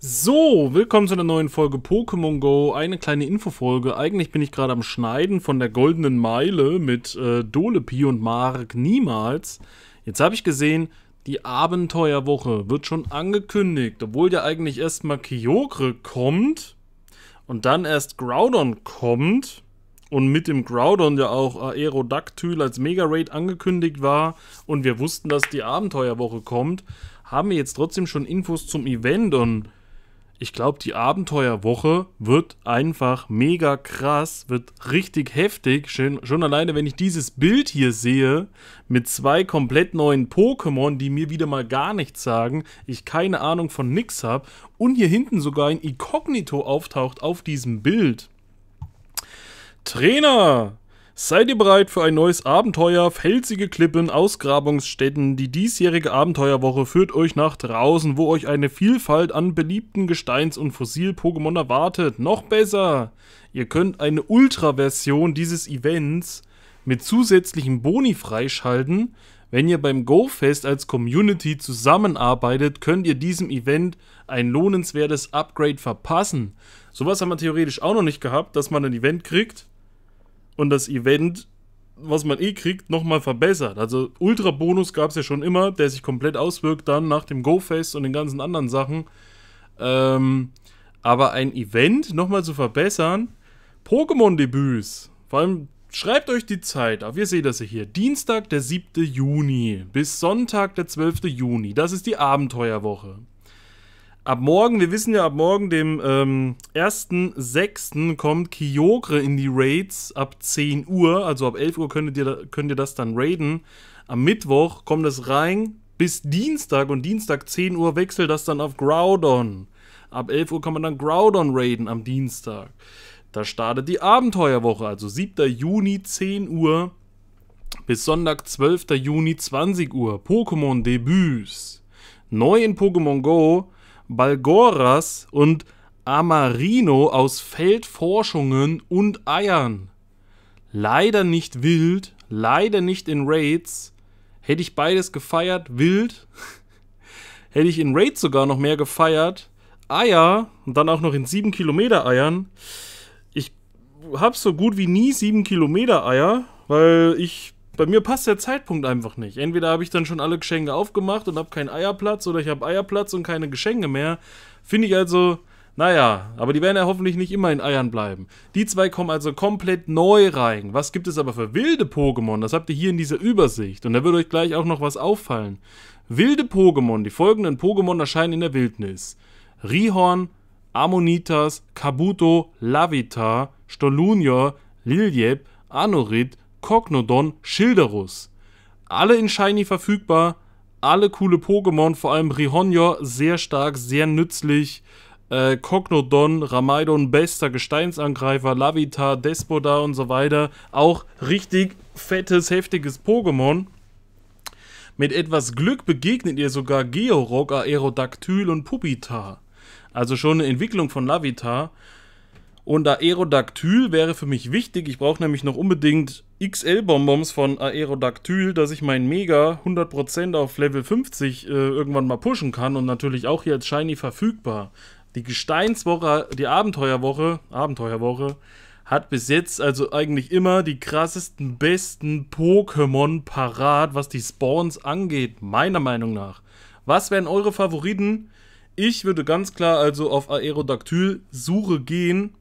So, willkommen zu einer neuen Folge Pokémon Go. Eine kleine Infofolge. Eigentlich bin ich gerade am Schneiden von der Goldenen Meile mit äh, Dolepi und Mark niemals. Jetzt habe ich gesehen, die Abenteuerwoche wird schon angekündigt, obwohl ja eigentlich erstmal Kyogre kommt und dann erst Groudon kommt und mit dem Groudon ja auch Aerodactyl als Mega Raid angekündigt war und wir wussten, dass die Abenteuerwoche kommt, haben wir jetzt trotzdem schon Infos zum Event und ich glaube, die Abenteuerwoche wird einfach mega krass, wird richtig heftig. Schon, schon alleine, wenn ich dieses Bild hier sehe, mit zwei komplett neuen Pokémon, die mir wieder mal gar nichts sagen, ich keine Ahnung von nix habe und hier hinten sogar ein Inkognito auftaucht auf diesem Bild. Trainer, Seid ihr bereit für ein neues Abenteuer? Felsige Klippen, Ausgrabungsstätten. Die diesjährige Abenteuerwoche führt euch nach draußen, wo euch eine Vielfalt an beliebten Gesteins- und Fossil-Pokémon erwartet. Noch besser! Ihr könnt eine Ultra-Version dieses Events mit zusätzlichen Boni freischalten. Wenn ihr beim GoFest als Community zusammenarbeitet, könnt ihr diesem Event ein lohnenswertes Upgrade verpassen. Sowas haben wir theoretisch auch noch nicht gehabt, dass man ein Event kriegt und das Event, was man eh kriegt, nochmal verbessert. Also Ultra-Bonus gab es ja schon immer, der sich komplett auswirkt dann nach dem Go-Fest und den ganzen anderen Sachen. Ähm, aber ein Event nochmal zu verbessern, Pokémon-Debüts, vor allem schreibt euch die Zeit auf. Ihr seht das hier. Dienstag, der 7. Juni bis Sonntag, der 12. Juni. Das ist die Abenteuerwoche. Ab morgen, wir wissen ja, ab morgen, dem ähm, 1.6. kommt Kyogre in die Raids ab 10 Uhr. Also ab 11 Uhr könnt ihr, könnt ihr das dann raiden. Am Mittwoch kommt es rein bis Dienstag und Dienstag 10 Uhr wechselt das dann auf Groudon. Ab 11 Uhr kann man dann Groudon raiden am Dienstag. Da startet die Abenteuerwoche, also 7. Juni 10 Uhr bis Sonntag 12. Juni 20 Uhr. Pokémon Debüts. Neu in Pokémon Go Balgoras und Amarino aus Feldforschungen und Eiern. Leider nicht wild, leider nicht in Raids. Hätte ich beides gefeiert, wild. Hätte ich in Raids sogar noch mehr gefeiert. Eier und dann auch noch in 7 Kilometer Eiern. Ich habe so gut wie nie 7 Kilometer Eier, weil ich bei mir passt der Zeitpunkt einfach nicht. Entweder habe ich dann schon alle Geschenke aufgemacht und habe keinen Eierplatz oder ich habe Eierplatz und keine Geschenke mehr. Finde ich also, naja, aber die werden ja hoffentlich nicht immer in Eiern bleiben. Die zwei kommen also komplett neu rein. Was gibt es aber für wilde Pokémon? Das habt ihr hier in dieser Übersicht. Und da wird euch gleich auch noch was auffallen. Wilde Pokémon. Die folgenden Pokémon erscheinen in der Wildnis. Rihorn, Ammonitas, Kabuto, Lavita, Stolunior, Liljeb, Anorit, Cognodon, Schilderus. Alle in Shiny verfügbar, alle coole Pokémon, vor allem Rihonyo, sehr stark, sehr nützlich. Äh, Cognodon, Ramaidon, bester Gesteinsangreifer, Lavita, Despoda und so weiter. Auch richtig fettes, heftiges Pokémon. Mit etwas Glück begegnet ihr sogar Georock, Aerodactyl und Pupita. Also schon eine Entwicklung von Lavita. Und Aerodactyl wäre für mich wichtig. Ich brauche nämlich noch unbedingt XL-Bonbons von Aerodactyl, dass ich meinen Mega 100% auf Level 50 äh, irgendwann mal pushen kann und natürlich auch hier als Shiny verfügbar. Die Gesteinswoche, die Abenteuerwoche, Abenteuerwoche hat bis jetzt also eigentlich immer die krassesten, besten Pokémon parat, was die Spawns angeht, meiner Meinung nach. Was wären eure Favoriten? Ich würde ganz klar also auf Aerodactyl Suche gehen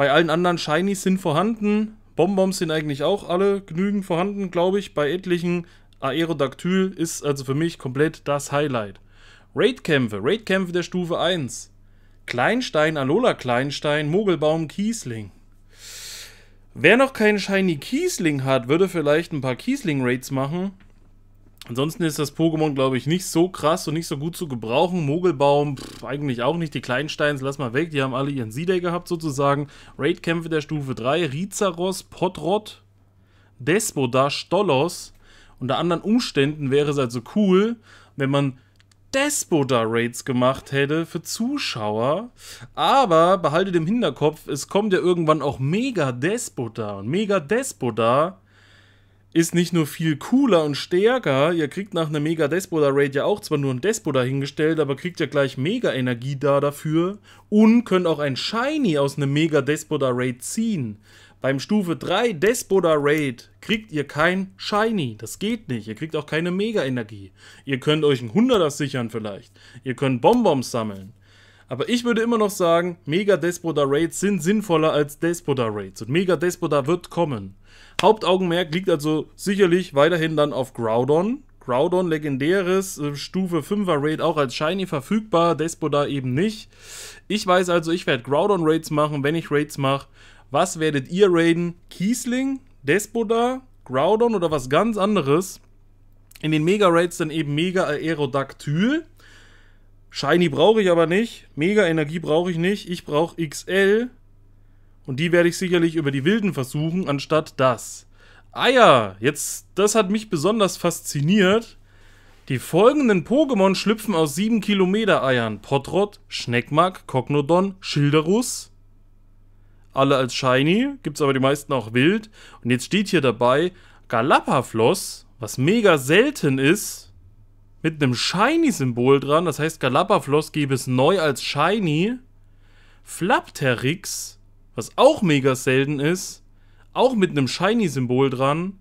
bei allen anderen Shinies sind vorhanden. Bonbons sind eigentlich auch alle genügend vorhanden, glaube ich. Bei etlichen Aerodactyl ist also für mich komplett das Highlight. Raidkämpfe, Raidkämpfe der Stufe 1. Kleinstein, Alola Kleinstein, Mogelbaum, Kiesling. Wer noch keinen Shiny Kiesling hat, würde vielleicht ein paar Kiesling-Raids machen. Ansonsten ist das Pokémon, glaube ich, nicht so krass und nicht so gut zu gebrauchen. Mogelbaum pff, eigentlich auch nicht. Die Kleinsteins lass mal weg. Die haben alle ihren Z-Day gehabt sozusagen. Raidkämpfe der Stufe 3. Rizaros, Potrot, Despoda, Stolos. Unter anderen Umständen wäre es also cool, wenn man Despoda-Raids gemacht hätte für Zuschauer. Aber behaltet im Hinterkopf, es kommt ja irgendwann auch Mega Despoda. Und Mega Despoda ist nicht nur viel cooler und stärker, ihr kriegt nach einer Mega Despoda Raid ja auch zwar nur ein Despoda hingestellt, aber kriegt ja gleich Mega Energie da dafür und könnt auch ein Shiny aus einem Mega Despoda Raid ziehen. Beim Stufe 3 Despoda Raid kriegt ihr kein Shiny, das geht nicht, ihr kriegt auch keine Mega Energie. Ihr könnt euch einen 100er sichern vielleicht, ihr könnt Bonbons sammeln. Aber ich würde immer noch sagen, Mega Despoda Raids sind sinnvoller als Despoda Raids. Und Mega Despoda wird kommen. Hauptaugenmerk liegt also sicherlich weiterhin dann auf Groudon. Groudon legendäres, äh, Stufe 5er Raid auch als Shiny verfügbar, Despoda eben nicht. Ich weiß also, ich werde Groudon Raids machen, wenn ich Raids mache. Was werdet ihr raiden? Kiesling, Despoda, Groudon oder was ganz anderes? In den Mega Raids dann eben Mega Aerodactyl. Shiny brauche ich aber nicht. Mega Energie brauche ich nicht. Ich brauche XL. Und die werde ich sicherlich über die Wilden versuchen, anstatt das. Ah ja, jetzt, das hat mich besonders fasziniert. Die folgenden Pokémon schlüpfen aus 7 Kilometer Eiern. Potrot, Schneckmark, Cognodon, Schilderus. Alle als Shiny, gibt es aber die meisten auch wild. Und jetzt steht hier dabei Galapafloss, was mega selten ist mit einem Shiny-Symbol dran. Das heißt, Galapafloss gäbe es neu als Shiny. Flapterix, was auch mega selten ist, auch mit einem Shiny-Symbol dran.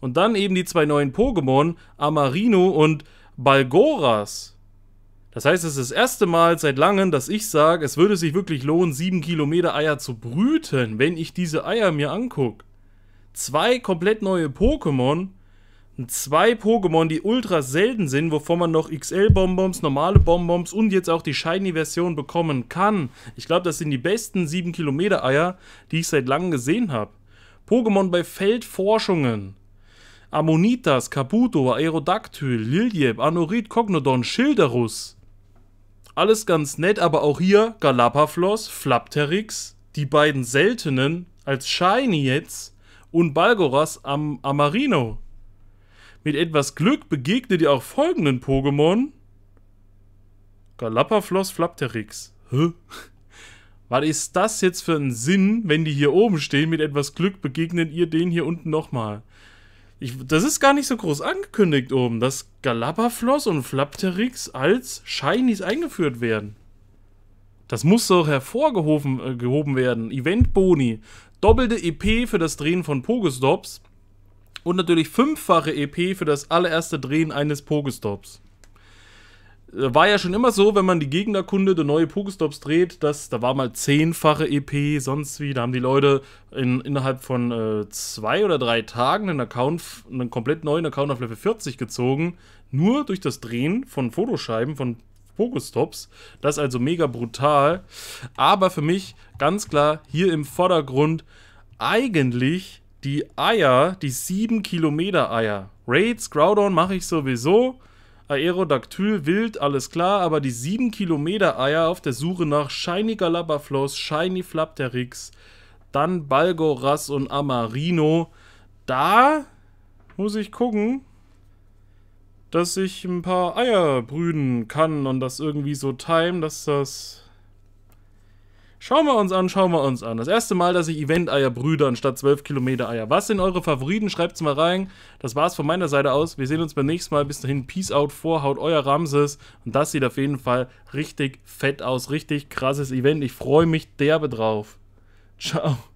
Und dann eben die zwei neuen Pokémon, Amarino und Balgoras. Das heißt, es ist das erste Mal seit langem, dass ich sage, es würde sich wirklich lohnen, 7 Kilometer Eier zu brüten, wenn ich diese Eier mir angucke. Zwei komplett neue Pokémon zwei Pokémon, die ultra selten sind, wovon man noch XL-Bonbons, normale Bonbons und jetzt auch die Shiny-Version bekommen kann. Ich glaube, das sind die besten 7-Kilometer-Eier, die ich seit langem gesehen habe. Pokémon bei Feldforschungen. Ammonitas, Kabuto, Aerodactyl, Liljeb, Anorit, Cognodon, Schilderus. Alles ganz nett, aber auch hier Galapafloss, Flapterix, die beiden seltenen als Shiny jetzt und Balgoras am Amarino. Mit etwas Glück begegnet ihr auch folgenden Pokémon. Galapafloss Flapterix. Hä? Was ist das jetzt für ein Sinn, wenn die hier oben stehen? Mit etwas Glück begegnet ihr den hier unten nochmal. Ich, das ist gar nicht so groß angekündigt oben, dass Galapafloss und Flapterix als Shinies eingeführt werden. Das muss doch hervorgehoben äh, werden. Event Boni. Doppelte EP für das Drehen von Pogestops. Und natürlich fünffache EP für das allererste Drehen eines Pokestops. Äh, war ja schon immer so, wenn man die Gegnerkunde der neue Pokestops dreht, dass da war mal zehnfache EP, sonst wie. Da haben die Leute in, innerhalb von äh, zwei oder drei Tagen einen Account, einen komplett neuen Account auf Level 40 gezogen. Nur durch das Drehen von Fotoscheiben von Pokestops. Das ist also mega brutal. Aber für mich ganz klar hier im Vordergrund eigentlich die Eier, die 7 Kilometer Eier. Raids, Groudon mache ich sowieso. Aerodactyl, wild, alles klar, aber die 7 Kilometer Eier auf der Suche nach Shiny Galabafloss, Shiny Flapterix, dann Balgoras und Amarino. Da muss ich gucken, dass ich ein paar Eier brüden kann und das irgendwie so time, dass das Schauen wir uns an, schauen wir uns an. Das erste Mal, dass ich Event-Eier brüde anstatt 12 Kilometer Eier. Was sind eure Favoriten? Schreibt's mal rein. Das war's von meiner Seite aus. Wir sehen uns beim nächsten Mal. Bis dahin, Peace out, Vorhaut, euer Ramses. Und das sieht auf jeden Fall richtig fett aus. Richtig krasses Event. Ich freue mich derbe drauf. Ciao.